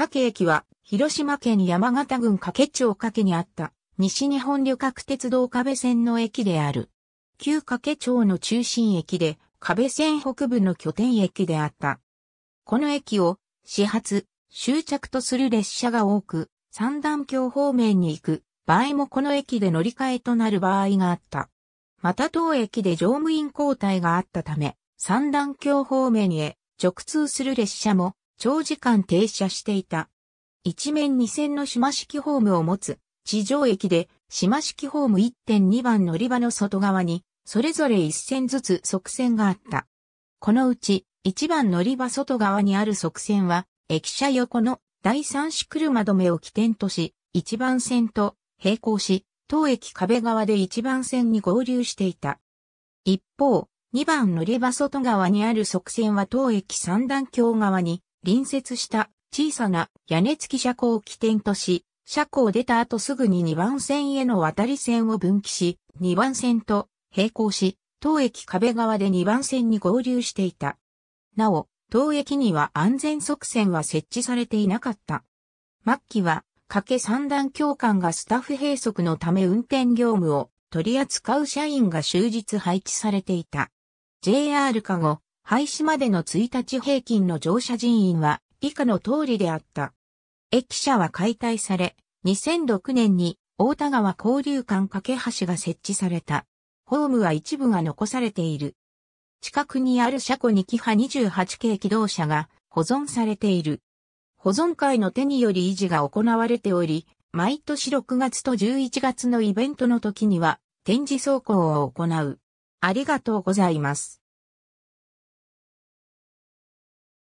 加計駅は、広島県山形郡加計町加計にあった、西日本旅客鉄道加部線の駅である。旧加計町の中心駅で、加部線北部の拠点駅であった。この駅を、始発、終着とする列車が多く、三段橋方面に行く場合もこの駅で乗り換えとなる場合があった。また当駅で乗務員交代があったため、三段橋方面へ直通する列車も長時間停車していた。一面二線の島式ホームを持つ地上駅で島式ホーム1.2番乗り場の外側にそれぞれ一線ずつ側線があった。このうち一番乗り場外側にある側線は駅舎横の第三四車止めを起点とし一番線と並行し当駅壁側で一番線に合流していた。一方、二番乗り場外側にある側線は当駅三段橋側に隣接した小さな屋根付き車庫を起点とし、車庫を出た後すぐに2番線への渡り線を分岐し、2番線と並行し、当駅壁側で2番線に合流していた。なお、当駅には安全側線は設置されていなかった。末期は、掛け三段教官がスタッフ閉塞のため運転業務を取り扱う社員が終日配置されていた。JR 加護、廃止までの1日平均の乗車人員は以下の通りであった。駅舎は解体され、2006年に大田川交流館架け橋が設置された。ホームは一部が残されている。近くにある車庫にキハ28系機動車が保存されている。保存会の手により維持が行われており、毎年6月と11月のイベントの時には展示走行を行う。ありがとうございます。